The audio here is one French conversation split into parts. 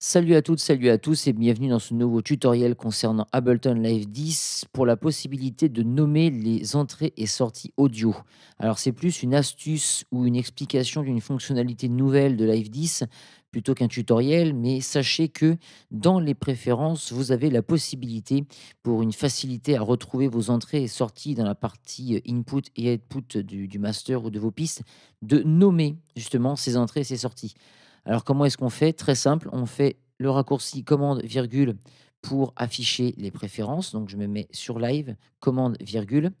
Salut à toutes, salut à tous et bienvenue dans ce nouveau tutoriel concernant Ableton Live 10 pour la possibilité de nommer les entrées et sorties audio. Alors c'est plus une astuce ou une explication d'une fonctionnalité nouvelle de Live 10 plutôt qu'un tutoriel, mais sachez que dans les préférences, vous avez la possibilité pour une facilité à retrouver vos entrées et sorties dans la partie input et output du, master ou de vos pistes, de nommer justement ces entrées et ces sorties. Alors comment est-ce qu'on fait Très simple, on fait le raccourci commande virgule pour afficher les préférences. Donc je me mets sur live, commande virgule.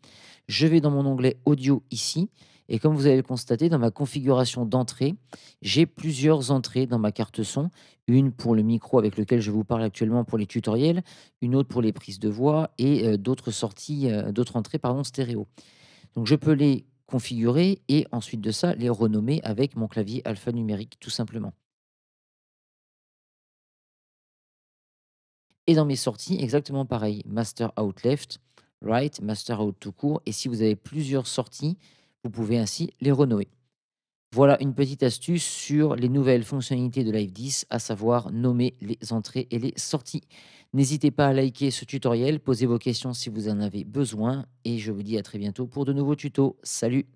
Je vais dans mon onglet audio ici. Et comme vous avez le constaté, dans ma configuration d'entrée, j'ai plusieurs entrées dans ma carte son. Une pour le micro avec lequel je vous parle actuellement pour les tutoriels, une autre pour les prises de voix et euh, d'autres sorties, euh, d'autres entrées stéréo. Donc je peux les configurer et ensuite de ça, les renommer avec mon clavier alphanumérique, tout simplement. Et dans mes sorties, exactement pareil. Master out left, right, master out tout court. Et si vous avez plusieurs sorties, vous pouvez ainsi les renommer. Voilà une petite astuce sur les nouvelles fonctionnalités de Live 10, à savoir nommer les entrées et les sorties. N'hésitez pas à liker ce tutoriel, posez vos questions si vous en avez besoin, et je vous dis à très bientôt pour de nouveaux tutos. Salut